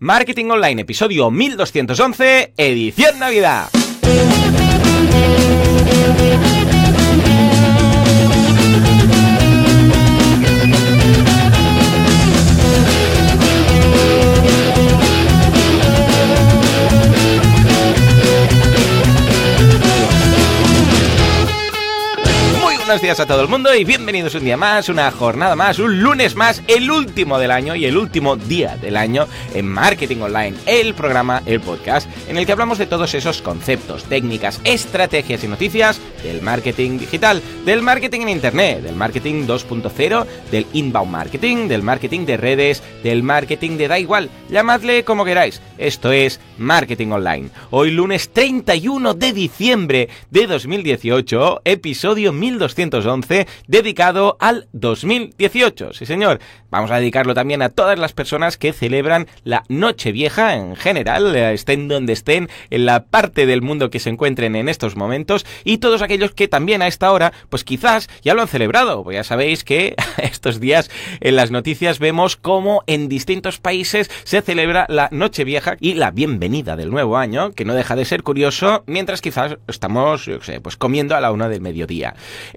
Marketing Online, episodio 1211, edición Navidad. buenos días a todo el mundo y bienvenidos un día más, una jornada más, un lunes más, el último del año y el último día del año en Marketing Online, el programa, el podcast, en el que hablamos de todos esos conceptos, técnicas, estrategias y noticias del marketing digital, del marketing en Internet, del marketing 2.0, del inbound marketing, del marketing de redes, del marketing de da igual, llamadle como queráis. Esto es Marketing Online. Hoy lunes 31 de diciembre de 2018, episodio 1200. 211 dedicado al 2018. Sí, señor. Vamos a dedicarlo también a todas las personas que celebran la Nochevieja en general, eh, estén donde estén, en la parte del mundo que se encuentren en estos momentos y todos aquellos que también a esta hora, pues quizás ya lo han celebrado. Pues ya sabéis que estos días en las noticias vemos cómo en distintos países se celebra la Nochevieja y la bienvenida del nuevo año, que no deja de ser curioso, mientras quizás estamos, yo sé, pues comiendo a la una del mediodía.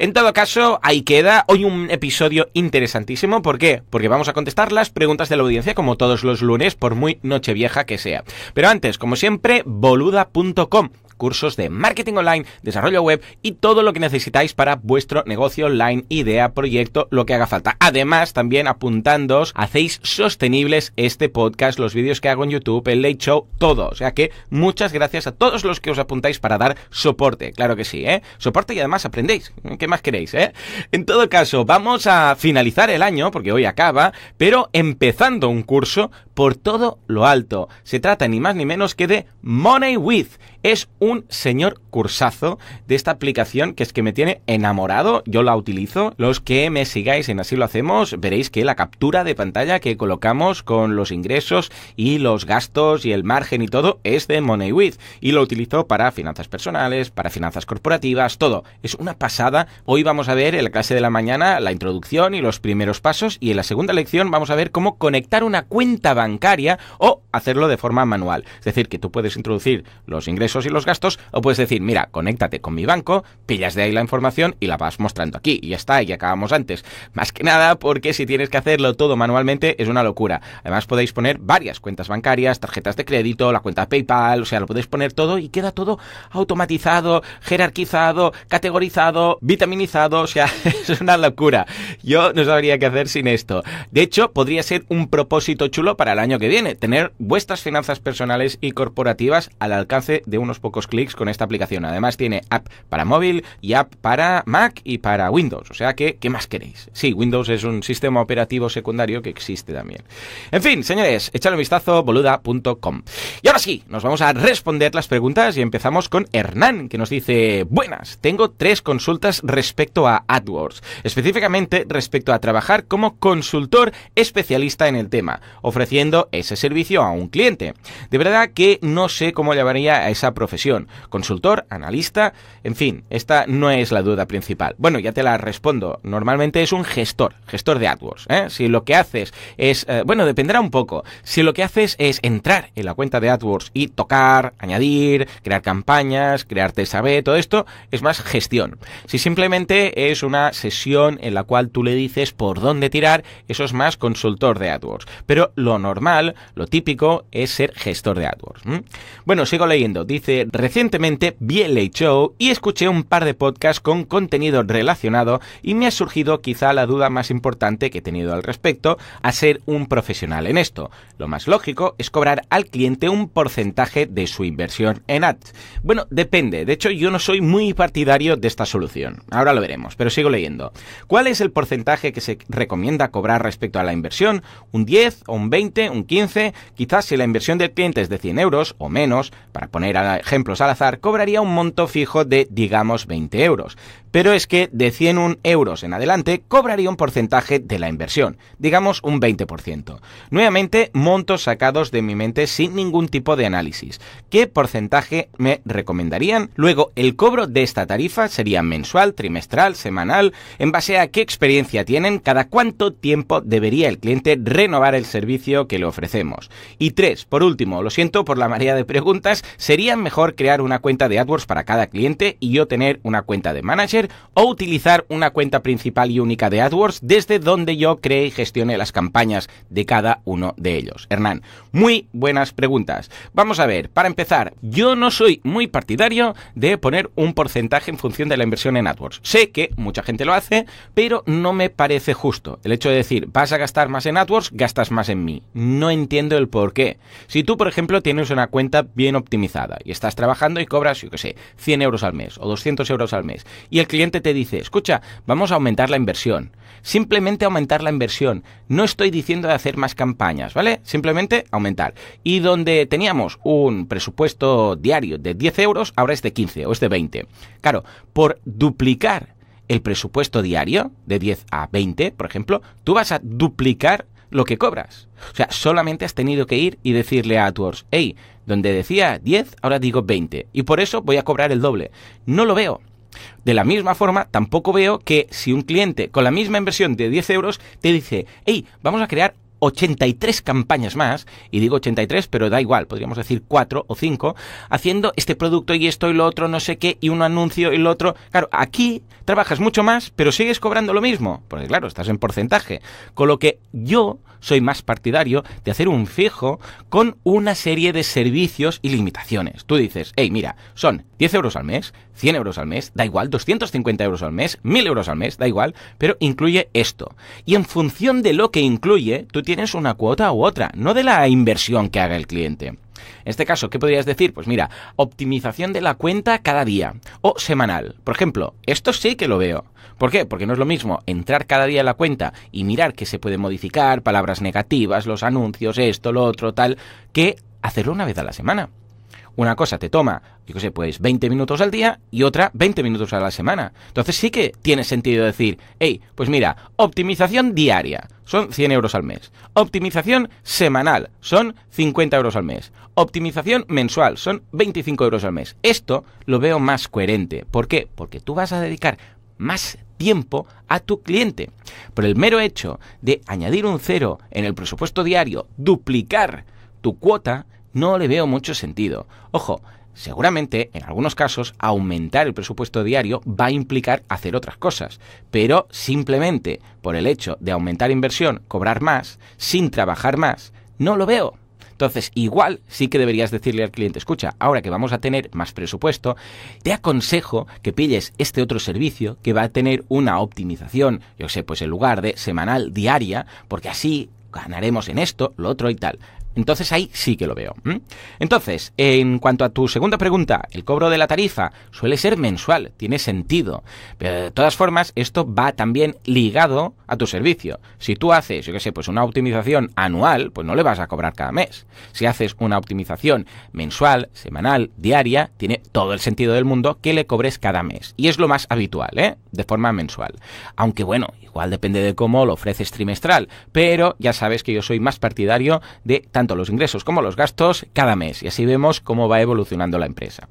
En todo caso, ahí queda. Hoy un episodio interesantísimo. ¿Por qué? Porque vamos a contestar las preguntas de la audiencia como todos los lunes, por muy noche vieja que sea. Pero antes, como siempre, boluda.com cursos de marketing online, desarrollo web y todo lo que necesitáis para vuestro negocio online, idea, proyecto, lo que haga falta. Además, también apuntándoos, hacéis sostenibles este podcast, los vídeos que hago en YouTube, el Late Show, todo. O sea que muchas gracias a todos los que os apuntáis para dar soporte. Claro que sí, ¿eh? Soporte y además aprendéis. ¿Qué más queréis, ¿eh? En todo caso, vamos a finalizar el año, porque hoy acaba, pero empezando un curso por todo lo alto. Se trata ni más ni menos que de Money With. Es un señor cursazo de esta aplicación que es que me tiene enamorado. Yo la utilizo. Los que me sigáis en Así lo hacemos, veréis que la captura de pantalla que colocamos con los ingresos y los gastos y el margen y todo es de Money With. Y lo utilizo para finanzas personales, para finanzas corporativas, todo. Es una pasada Hoy vamos a ver en la clase de la mañana la introducción y los primeros pasos y en la segunda lección vamos a ver cómo conectar una cuenta bancaria o hacerlo de forma manual. Es decir, que tú puedes introducir los ingresos y los gastos o puedes decir, mira, conéctate con mi banco, pillas de ahí la información y la vas mostrando aquí y ya está, y acabamos antes. Más que nada porque si tienes que hacerlo todo manualmente es una locura. Además podéis poner varias cuentas bancarias, tarjetas de crédito, la cuenta PayPal, o sea, lo podéis poner todo y queda todo automatizado, jerarquizado, categorizado, vitamina o sea, es una locura. Yo no sabría qué hacer sin esto. De hecho, podría ser un propósito chulo para el año que viene, tener vuestras finanzas personales y corporativas al alcance de unos pocos clics con esta aplicación. Además, tiene app para móvil y app para Mac y para Windows. O sea que, ¿qué más queréis? Sí, Windows es un sistema operativo secundario que existe también. En fin, señores, echadle un vistazo boluda.com. Y ahora sí, nos vamos a responder las preguntas y empezamos con Hernán, que nos dice, buenas, tengo tres consultas respecto respecto a AdWords, específicamente respecto a trabajar como consultor especialista en el tema, ofreciendo ese servicio a un cliente. De verdad que no sé cómo llevaría a esa profesión, consultor, analista, en fin, esta no es la duda principal. Bueno, ya te la respondo, normalmente es un gestor, gestor de AdWords. ¿eh? Si lo que haces es, eh, bueno, dependerá un poco, si lo que haces es entrar en la cuenta de AdWords y tocar, añadir, crear campañas, crearte saber, todo esto es más gestión. Si simplemente es una sesión en la cual tú le dices por dónde tirar, eso es más consultor de AdWords. Pero lo normal, lo típico, es ser gestor de AdWords. Bueno, sigo leyendo. Dice, recientemente vi el Show y escuché un par de podcasts con contenido relacionado y me ha surgido quizá la duda más importante que he tenido al respecto a ser un profesional en esto. Lo más lógico es cobrar al cliente un porcentaje de su inversión en ads. Bueno, depende. De hecho, yo no soy muy partidario de esta solución. Ahora ahora lo veremos, pero sigo leyendo. ¿Cuál es el porcentaje que se recomienda cobrar respecto a la inversión? ¿Un 10 un 20, un 15? Quizás si la inversión del cliente es de 100 euros o menos, para poner ejemplos al azar, cobraría un monto fijo de, digamos, 20 euros. Pero es que de 101 euros en adelante cobraría un porcentaje de la inversión, digamos un 20%. Nuevamente, montos sacados de mi mente sin ningún tipo de análisis. ¿Qué porcentaje me recomendarían? Luego, el cobro de esta tarifa sería mensual, trimestral, semestral, semanal, en base a qué experiencia tienen, cada cuánto tiempo debería el cliente renovar el servicio que le ofrecemos. Y tres, por último, lo siento por la marea de preguntas, sería mejor crear una cuenta de AdWords para cada cliente y yo tener una cuenta de manager o utilizar una cuenta principal y única de AdWords desde donde yo cree y gestione las campañas de cada uno de ellos. Hernán, muy buenas preguntas. Vamos a ver, para empezar, yo no soy muy partidario de poner un porcentaje en función de la inversión en AdWords. Sé que mucha gente lo hace, pero no me parece justo el hecho de decir, vas a gastar más en AdWords, gastas más en mí. No entiendo el porqué. Si tú, por ejemplo, tienes una cuenta bien optimizada y estás trabajando y cobras, yo qué sé, 100 euros al mes o 200 euros al mes, y el cliente te dice, escucha, vamos a aumentar la inversión. Simplemente aumentar la inversión. No estoy diciendo de hacer más campañas, ¿vale? Simplemente aumentar. Y donde teníamos un presupuesto diario de 10 euros, ahora es de 15 o es de 20. Claro, por duplicar el presupuesto diario, de 10 a 20, por ejemplo, tú vas a duplicar lo que cobras. O sea, solamente has tenido que ir y decirle a AdWords, hey, donde decía 10, ahora digo 20, y por eso voy a cobrar el doble. No lo veo. De la misma forma, tampoco veo que si un cliente con la misma inversión de 10 euros te dice, hey, vamos a crear 83 campañas más, y digo 83, pero da igual, podríamos decir 4 o 5, haciendo este producto y esto y lo otro, no sé qué, y un anuncio y lo otro. Claro, aquí trabajas mucho más, pero sigues cobrando lo mismo, porque claro, estás en porcentaje. Con lo que yo soy más partidario de hacer un fijo con una serie de servicios y limitaciones. Tú dices, hey, mira, son 10 euros al mes, 100 euros al mes, da igual, 250 euros al mes, 1000 euros al mes, da igual, pero incluye esto. Y en función de lo que incluye, tú tienes una cuota u otra, no de la inversión que haga el cliente. En este caso, ¿qué podrías decir? Pues mira, optimización de la cuenta cada día o semanal. Por ejemplo, esto sí que lo veo. ¿Por qué? Porque no es lo mismo entrar cada día en la cuenta y mirar qué se puede modificar, palabras negativas, los anuncios, esto, lo otro, tal, que hacerlo una vez a la semana. Una cosa te toma, yo qué sé, pues 20 minutos al día y otra 20 minutos a la semana. Entonces sí que tiene sentido decir, hey, pues mira, optimización diaria son 100 euros al mes. Optimización semanal son 50 euros al mes. Optimización mensual son 25 euros al mes. Esto lo veo más coherente. ¿Por qué? Porque tú vas a dedicar más tiempo a tu cliente. Por el mero hecho de añadir un cero en el presupuesto diario, duplicar tu cuota, no le veo mucho sentido. Ojo, Seguramente, en algunos casos, aumentar el presupuesto diario va a implicar hacer otras cosas, pero simplemente por el hecho de aumentar inversión, cobrar más, sin trabajar más, no lo veo. Entonces, igual sí que deberías decirle al cliente, escucha, ahora que vamos a tener más presupuesto, te aconsejo que pilles este otro servicio que va a tener una optimización, yo sé, pues en lugar de semanal, diaria, porque así ganaremos en esto, lo otro y tal. Entonces ahí sí que lo veo. Entonces, en cuanto a tu segunda pregunta, el cobro de la tarifa suele ser mensual, tiene sentido. Pero de todas formas, esto va también ligado a tu servicio. Si tú haces, yo qué sé, pues una optimización anual, pues no le vas a cobrar cada mes. Si haces una optimización mensual, semanal, diaria, tiene todo el sentido del mundo que le cobres cada mes. Y es lo más habitual, ¿eh? De forma mensual. Aunque bueno, igual depende de cómo lo ofreces trimestral. Pero ya sabes que yo soy más partidario de tanto los ingresos como los gastos cada mes y así vemos cómo va evolucionando la empresa.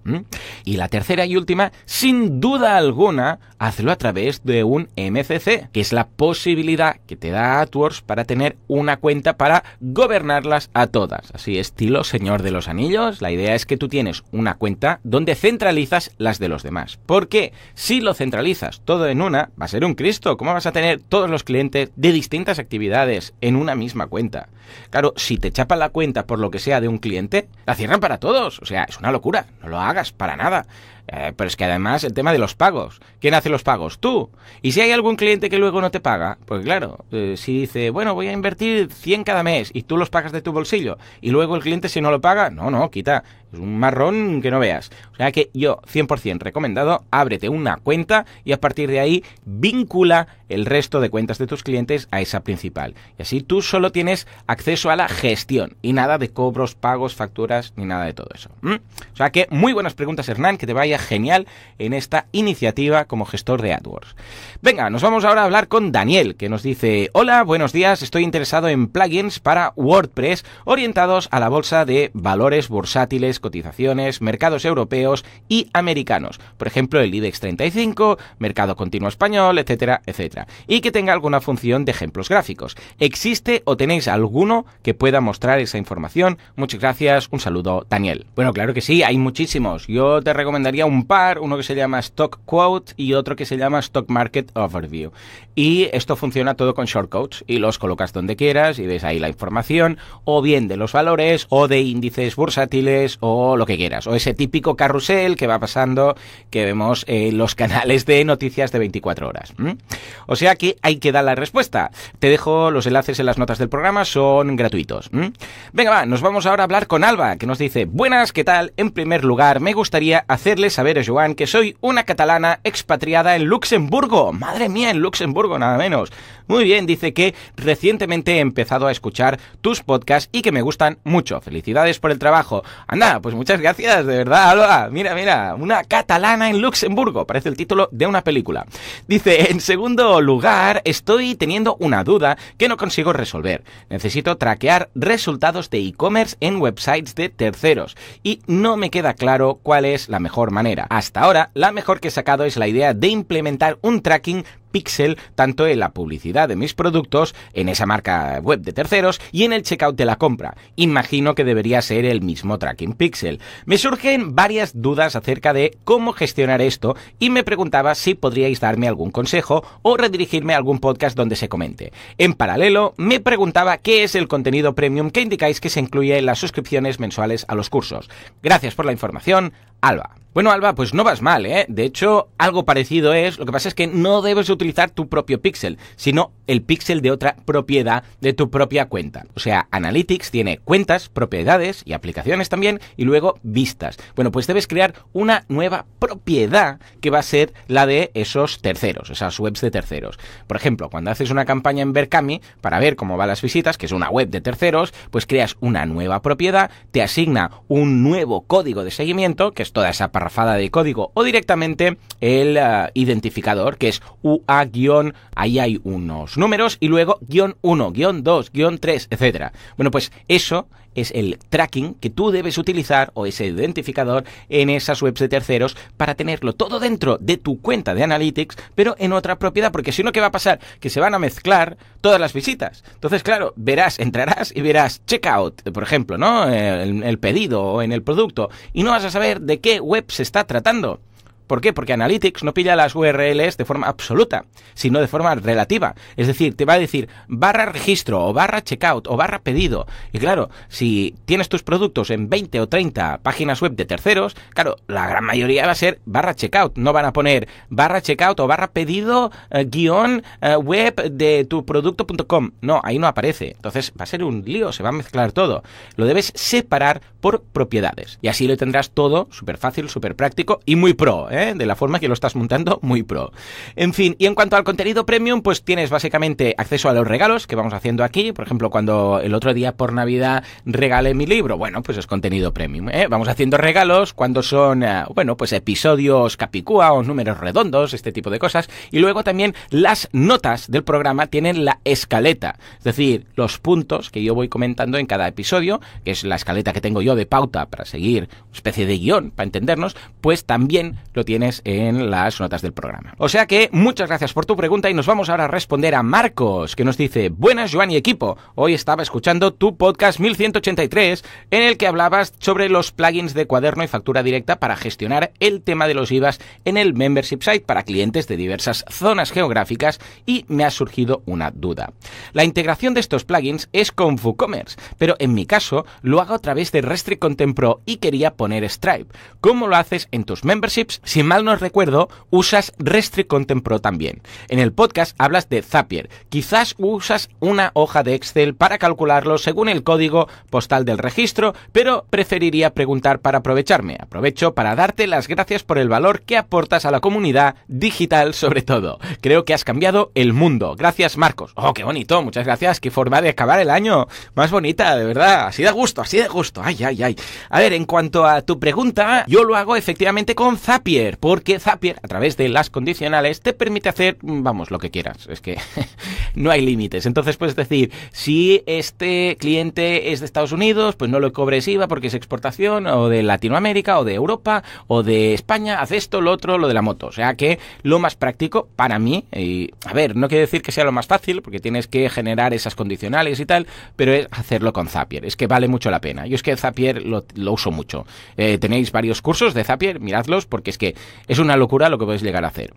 Y la tercera y última, sin duda alguna, hazlo a través de un MCC, que es la posibilidad que te da AdWords para tener una cuenta para gobernarlas a todas. Así estilo Señor de los Anillos, la idea es que tú tienes una cuenta donde centralizas las de los demás. Porque si lo centralizas todo en una, va a ser un Cristo. ¿Cómo vas a tener todos los clientes de distintas actividades en una misma cuenta? Claro, si te chapa la cuenta por lo que sea de un cliente, la cierran para todos. O sea, es una locura. No lo hagas para nada. Eh, pero es que además el tema de los pagos. ¿Quién hace los pagos? Tú. Y si hay algún cliente que luego no te paga, pues claro, eh, si dice, bueno, voy a invertir 100 cada mes y tú los pagas de tu bolsillo y luego el cliente si no lo paga, no, no, quita. Es un marrón que no veas. O sea que yo, 100% recomendado, ábrete una cuenta y a partir de ahí vincula el resto de cuentas de tus clientes a esa principal. Y así tú solo tienes acceso a la gestión y nada de cobros, pagos, facturas ni nada de todo eso. ¿Mm? O sea que muy buenas preguntas, Hernán, que te vaya genial en esta iniciativa como gestor de AdWords. Venga, nos vamos ahora a hablar con Daniel, que nos dice, hola, buenos días, estoy interesado en plugins para WordPress orientados a la bolsa de valores bursátiles, cotizaciones, mercados europeos y americanos. Por ejemplo, el idex 35, mercado continuo español, etcétera, etcétera. Y que tenga alguna función de ejemplos gráficos. ¿Existe o tenéis alguno que pueda mostrar esa información? Muchas gracias, un saludo, Daniel. Bueno, claro que sí, hay muchísimos. Yo te recomendaría un par, uno que se llama Stock Quote y otro que se llama Stock Market Overview. Y esto funciona todo con shortcodes y los colocas donde quieras y ves ahí la información o bien de los valores o de índices bursátiles o lo que quieras. O ese típico carrusel que va pasando que vemos en los canales de noticias de 24 horas. O sea que hay que dar la respuesta. Te dejo los enlaces en las notas del programa, son gratuitos. Venga, va, nos vamos ahora a hablar con Alba, que nos dice, buenas, ¿qué tal? En primer lugar, me gustaría hacerles saber, Joan, que soy una catalana expatriada en Luxemburgo. Madre mía, en Luxemburgo, nada menos. Muy bien, dice que recientemente he empezado a escuchar tus podcasts y que me gustan mucho. Felicidades por el trabajo. Anda, pues muchas gracias, de verdad, Mira, mira, una catalana en Luxemburgo. Parece el título de una película. Dice, en segundo lugar, estoy teniendo una duda que no consigo resolver. Necesito traquear resultados de e-commerce en websites de terceros y no me queda claro cuál es la mejor manera hasta ahora, la mejor que he sacado es la idea de implementar un tracking pixel tanto en la publicidad de mis productos, en esa marca web de terceros y en el checkout de la compra. Imagino que debería ser el mismo tracking pixel. Me surgen varias dudas acerca de cómo gestionar esto y me preguntaba si podríais darme algún consejo o redirigirme a algún podcast donde se comente. En paralelo, me preguntaba qué es el contenido premium que indicáis que se incluye en las suscripciones mensuales a los cursos. Gracias por la información, Alba. Bueno, Alba, pues no vas mal, ¿eh? De hecho, algo parecido es, lo que pasa es que no debes utilizar tu propio píxel, sino el píxel de otra propiedad de tu propia cuenta. O sea, Analytics tiene cuentas, propiedades y aplicaciones también, y luego vistas. Bueno, pues debes crear una nueva propiedad que va a ser la de esos terceros, esas webs de terceros. Por ejemplo, cuando haces una campaña en Berkami para ver cómo van las visitas, que es una web de terceros, pues creas una nueva propiedad, te asigna un nuevo código de seguimiento, que es toda esa de código o directamente el eh, identificador que es UA- ahí hay unos números y luego guión 1, guión 2, guión 3, etcétera. Bueno, pues eso es el tracking que tú debes utilizar o ese identificador en esas webs de terceros para tenerlo todo dentro de tu cuenta de Analytics, pero en otra propiedad, porque si no, ¿qué va a pasar? Que se van a mezclar todas las visitas. Entonces, claro, verás, entrarás y verás checkout, por ejemplo, ¿no? el pedido o en el producto, y no vas a saber de qué web se está tratando. ¿Por qué? Porque Analytics no pilla las URLs de forma absoluta, sino de forma relativa. Es decir, te va a decir barra registro o barra checkout o barra pedido. Y claro, si tienes tus productos en 20 o 30 páginas web de terceros, claro, la gran mayoría va a ser barra checkout. No van a poner barra checkout o barra pedido eh, guión eh, web de tu producto.com. No, ahí no aparece. Entonces va a ser un lío, se va a mezclar todo. Lo debes separar por propiedades. Y así lo tendrás todo súper fácil, súper práctico y muy pro. ¿eh? ¿eh? de la forma que lo estás montando, muy pro. En fin, y en cuanto al contenido premium, pues tienes básicamente acceso a los regalos que vamos haciendo aquí. Por ejemplo, cuando el otro día por Navidad regalé mi libro, bueno, pues es contenido premium. ¿eh? Vamos haciendo regalos cuando son, eh, bueno, pues episodios capicúa o números redondos, este tipo de cosas. Y luego también las notas del programa tienen la escaleta, es decir, los puntos que yo voy comentando en cada episodio, que es la escaleta que tengo yo de pauta para seguir, especie de guión, para entendernos, pues también lo tienes en las notas del programa. O sea que muchas gracias por tu pregunta y nos vamos ahora a responder a Marcos, que nos dice, buenas Joan y equipo, hoy estaba escuchando tu podcast 1183 en el que hablabas sobre los plugins de cuaderno y factura directa para gestionar el tema de los IVAs en el membership site para clientes de diversas zonas geográficas y me ha surgido una duda. La integración de estos plugins es con WooCommerce, pero en mi caso lo hago a través de Restrict Content Pro y quería poner Stripe. ¿Cómo lo haces en tus memberships? si mal no recuerdo, usas Restrict Pro también. En el podcast hablas de Zapier. Quizás usas una hoja de Excel para calcularlo según el código postal del registro, pero preferiría preguntar para aprovecharme. Aprovecho para darte las gracias por el valor que aportas a la comunidad digital sobre todo. Creo que has cambiado el mundo. Gracias Marcos. Oh, qué bonito. Muchas gracias. Qué forma de acabar el año. Más bonita, de verdad. Así de gusto, así de gusto. Ay, ay, ay. A ver, en cuanto a tu pregunta, yo lo hago efectivamente con Zapier porque Zapier, a través de las condicionales, te permite hacer, mm, vamos, lo que quieras. Es que no hay límites. Entonces puedes decir, si este cliente es de Estados Unidos, pues no lo cobres IVA porque es exportación, o de Latinoamérica, o de Europa, o de España, haz esto, lo otro, lo de la moto. O sea que lo más práctico para mí, y a ver, no quiere decir que sea lo más fácil, porque tienes que generar esas condicionales y tal, pero es hacerlo con Zapier. Es que vale mucho la pena. Yo es que Zapier lo, uso mucho. Eh, tenéis varios cursos de Zapier, miradlos, porque es que es una locura lo que podéis llegar a hacer.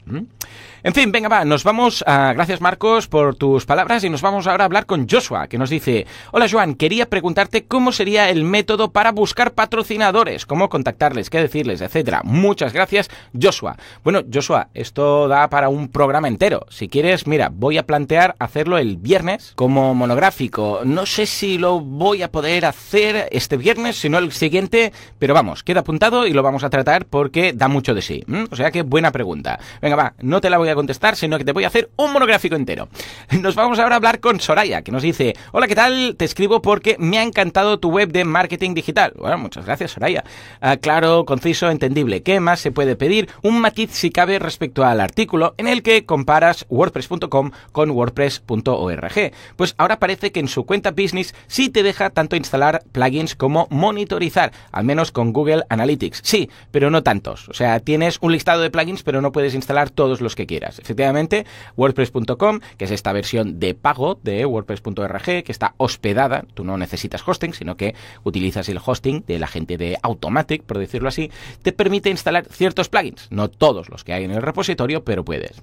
En fin, venga, va, nos vamos a... Ah, gracias Marcos por tus palabras y nos vamos ahora a hablar con Joshua, que nos dice, hola Joan, quería preguntarte cómo sería el método para buscar patrocinadores, cómo contactarles, qué decirles, etcétera. Muchas gracias, Joshua. Bueno, Joshua, esto da para un programa entero. Si quieres, mira, voy a plantear hacerlo el viernes como monográfico. No sé si lo voy a poder hacer este viernes, sino el siguiente, pero vamos, queda apuntado y lo vamos a tratar porque da mucho de sí. O sea que buena pregunta. Venga, va, no te la voy a contestar, sino que te voy a hacer un monográfico entero. Nos vamos ahora a hablar con Soraya, que nos dice, hola, ¿qué tal? Te escribo porque me ha encantado tu web de marketing digital. Bueno, muchas gracias, Soraya. Ah, claro, conciso, entendible. ¿Qué más se puede pedir? Un matiz, si cabe, respecto al artículo en el que comparas wordpress.com con wordpress.org. Pues ahora parece que en su cuenta business sí te deja tanto instalar plugins como monitorizar, al menos con Google Analytics. Sí, pero no tantos. O sea, tienes un listado de plugins, pero no puedes instalar todos los que quieras. Efectivamente, WordPress.com, que es esta versión de pago de WordPress.org, que está hospedada, tú no necesitas hosting, sino que utilizas el hosting de la gente de Automatic, por decirlo así, te permite instalar ciertos plugins, no todos los que hay en el repositorio, pero puedes.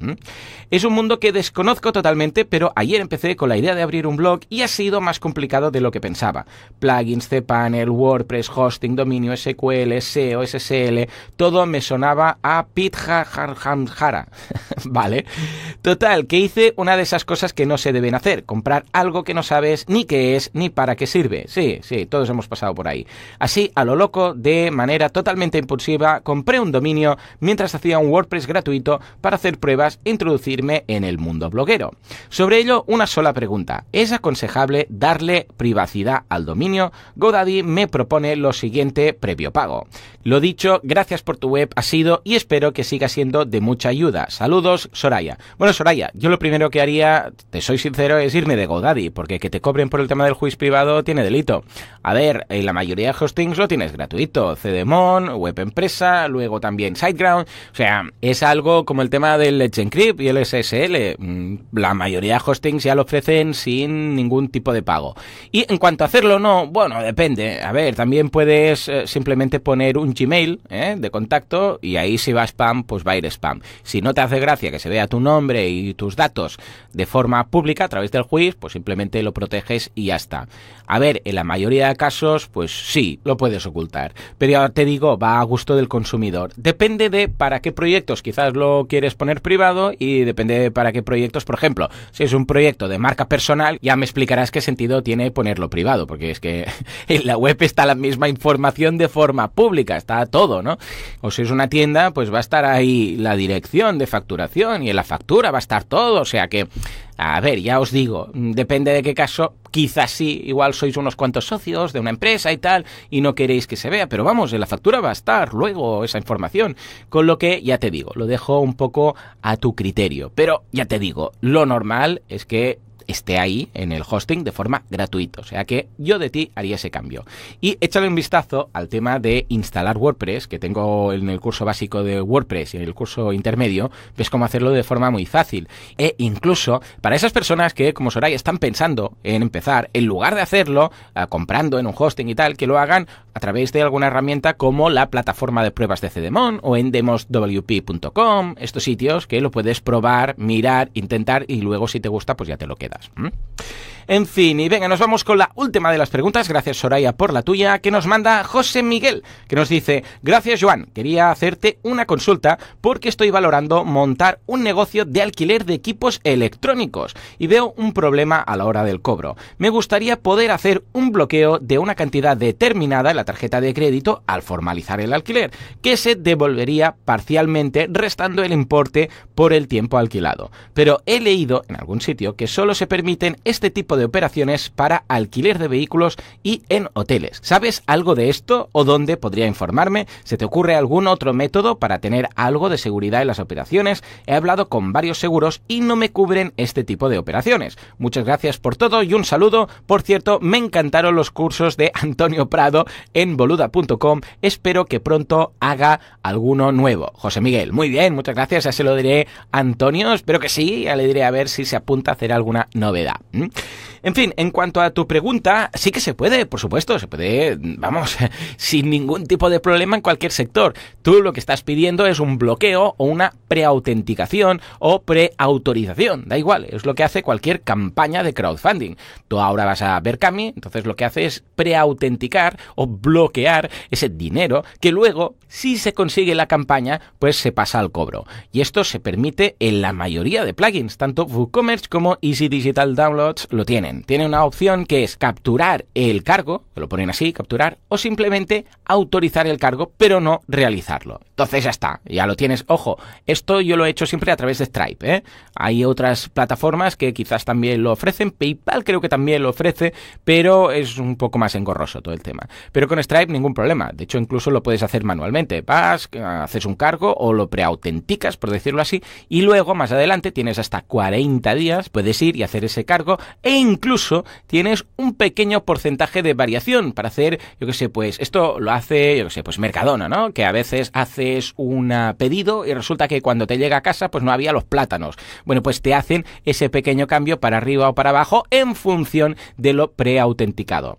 Es un mundo que desconozco totalmente, pero ayer empecé con la idea de abrir un blog y ha sido más complicado de lo que pensaba. Plugins, cPanel, WordPress, hosting, dominio, SQL, SEO, SSL, todo me sonaba a a Pitjajanjara. vale. Total, que hice una de esas cosas que no se deben hacer, comprar algo que no sabes ni qué es ni para qué sirve. Sí, sí, todos hemos pasado por ahí. Así, a lo loco, de manera totalmente impulsiva, compré un dominio mientras hacía un WordPress gratuito para hacer pruebas e introducirme en el mundo bloguero. Sobre ello, una sola pregunta. ¿Es aconsejable darle privacidad al dominio? GoDaddy me propone lo siguiente previo pago. Lo dicho, gracias por tu web, ha sido y espero que siga siendo de mucha ayuda. Saludos, Soraya. Bueno, Soraya, yo lo primero que haría, te soy sincero, es irme de GoDaddy, porque que te cobren por el tema del juicio privado tiene delito. A ver, la mayoría de hostings lo tienes gratuito. Cdemon, Web Empresa, luego también SiteGround. O sea, es algo como el tema del Let's Encrypt y el SSL. Mm, la mayoría de hostings ya lo ofrecen sin ningún tipo de pago. Y en cuanto a hacerlo no, bueno, depende. A ver, también puedes eh, simplemente poner un Gmail eh, de contacto y ahí si va spam, pues va a ir spam. Si no te hace gracia que se vea tu nombre y tus datos de forma pública a través del juicio, pues simplemente lo proteges y ya está. A ver, en la mayoría de casos, pues sí, lo puedes ocultar. Pero ya te digo, va a gusto del consumidor. Depende de para qué proyectos quizás lo quieres poner privado y depende de para qué proyectos, por ejemplo, si es un proyecto de marca personal, ya me explicarás qué sentido tiene ponerlo privado, porque es que en la web está la misma información de forma pública, está todo, ¿no? O si es una tienda pues va a estar ahí la dirección de facturación y en la factura va a estar todo. O sea que, a ver, ya os digo, mm, depende de qué caso, quizás sí, igual sois unos cuantos socios de una empresa y tal, y no queréis que se vea, pero vamos, en la factura va a estar luego esa información. Con lo que, ya te digo, lo dejo un poco a tu criterio. Pero ya te digo, lo normal es que esté ahí en el hosting de forma gratuita. O sea que yo de ti haría ese cambio. Y échale un vistazo al tema de instalar WordPress, que tengo en el curso básico de WordPress y en el curso intermedio, ves cómo hacerlo de forma muy fácil. E incluso para esas personas que, como Soraya, están pensando en empezar, en lugar de hacerlo ah, comprando en un hosting y tal, que lo hagan a través de alguna herramienta como la plataforma de pruebas de CDMON o en demoswp.com, estos sitios que lo puedes probar, mirar, intentar y luego si te gusta, pues ya te lo queda. En fin, y venga, nos vamos con la última de las preguntas, gracias Soraya por la tuya, que nos manda José Miguel, que nos dice, gracias Joan, quería hacerte una consulta porque estoy valorando montar un negocio de alquiler de equipos electrónicos y veo un problema a la hora del cobro. Me gustaría poder hacer un bloqueo de una cantidad determinada en la tarjeta de crédito al formalizar el alquiler, que se devolvería parcialmente restando el importe por el tiempo alquilado. Pero he leído en algún sitio que solo se permiten este tipo de operaciones para alquiler de vehículos y en hoteles. ¿Sabes algo de esto o dónde podría informarme? ¿Se te ocurre algún otro método para tener algo de seguridad en las operaciones? He hablado con varios seguros y no me cubren este tipo de operaciones. Muchas gracias por todo y un saludo. Por cierto, me encantaron los cursos de Antonio Prado en boluda.com. Espero que pronto haga alguno nuevo. José Miguel, muy bien, muchas gracias. Ya se lo diré a Antonio. Espero que sí. Ya le diré a ver si se apunta a hacer alguna novedad. En fin, en cuanto a tu pregunta, sí que se puede, por supuesto, se puede, vamos, sin ningún tipo de problema en cualquier sector. Tú lo que estás pidiendo es un bloqueo o una preautenticación o preautorización, da igual, es lo que hace cualquier campaña de crowdfunding. Tú ahora vas a ver Cami, entonces lo que hace es preautenticar o bloquear ese dinero que luego, si se consigue la campaña, pues se pasa al cobro. Y esto se permite en la mayoría de plugins, tanto WooCommerce como EasyDigital Digital Downloads lo tienen. Tiene una opción que es capturar el cargo, lo ponen así, capturar, o simplemente autorizar el cargo, pero no realizarlo. Entonces ya está, ya lo tienes. Ojo, esto yo lo he hecho siempre a través de Stripe. ¿eh? Hay otras plataformas que quizás también lo ofrecen. PayPal creo que también lo ofrece, pero es un poco más engorroso todo el tema. Pero con Stripe ningún problema. De hecho, incluso lo puedes hacer manualmente. Vas, haces un cargo o lo preautenticas, por decirlo así, y luego más adelante tienes hasta 40 días, puedes ir y hacer ese cargo e incluso tienes un pequeño porcentaje de variación para hacer, yo que sé, pues esto lo hace, yo que sé, pues Mercadona, ¿no? Que a veces haces un ah, pedido y resulta que cuando te llega a casa pues no había los plátanos. Bueno, pues te hacen ese pequeño cambio para arriba o para abajo en función de lo preautenticado.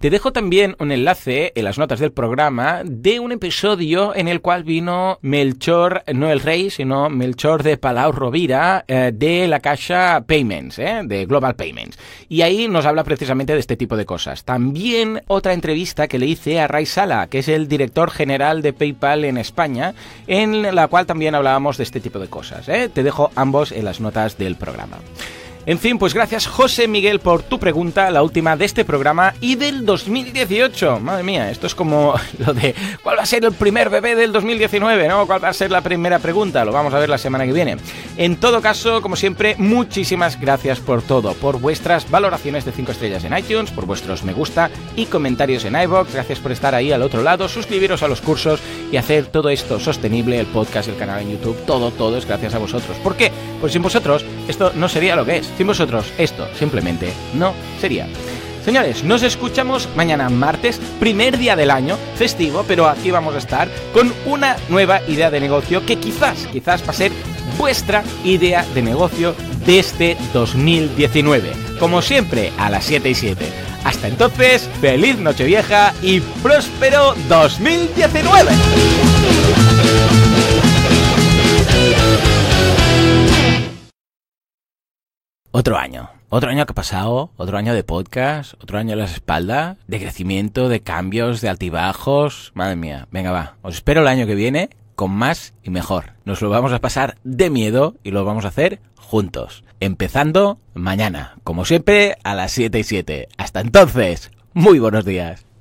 Te dejo también un enlace en las notas del programa de un episodio en el cual vino Melchor, no el rey, sino Melchor de Palau Rovira eh, de la caja Payments ¿eh? de Global Payments. Y ahí nos habla precisamente de este tipo de cosas. También otra entrevista que le hice a Ray Sala, que es el director general de PayPal en España, en la cual también hablábamos de este tipo de cosas. ¿eh? Te dejo ambos en las notas del programa. En fin, pues gracias José Miguel por tu pregunta, la última de este programa y del 2018. Madre mía, esto es como lo de ¿cuál va a ser el primer bebé del 2019? ¿No? ¿Cuál va a ser la primera pregunta? Lo vamos a ver la semana que viene. En todo caso, como siempre, muchísimas gracias por todo, por vuestras valoraciones de 5 estrellas en iTunes, por vuestros me gusta y comentarios en iBox. Gracias por estar ahí al otro lado, suscribiros a los cursos y hacer todo esto sostenible, el podcast, el canal en YouTube, todo, todo es gracias a vosotros. ¿Por qué? Pues sin vosotros esto no sería lo que es. Sin vosotros, esto simplemente no sería. Señores, nos escuchamos mañana martes, primer día del año, festivo, pero aquí vamos a estar con una nueva idea de negocio que quizás, quizás va a ser vuestra idea de negocio de este 2019. Como siempre, a las 7 y 7. Hasta entonces, feliz Nochevieja y próspero 2019. Otro año. Otro año que ha pasado, otro año de podcast, otro año de las espaldas, de crecimiento, de cambios, de altibajos. Madre mía, venga va. Os espero el año que viene con más y mejor. Nos lo vamos a pasar de miedo y lo vamos a hacer juntos. Empezando mañana, como siempre, a las 7 y 7. Hasta entonces, muy buenos días.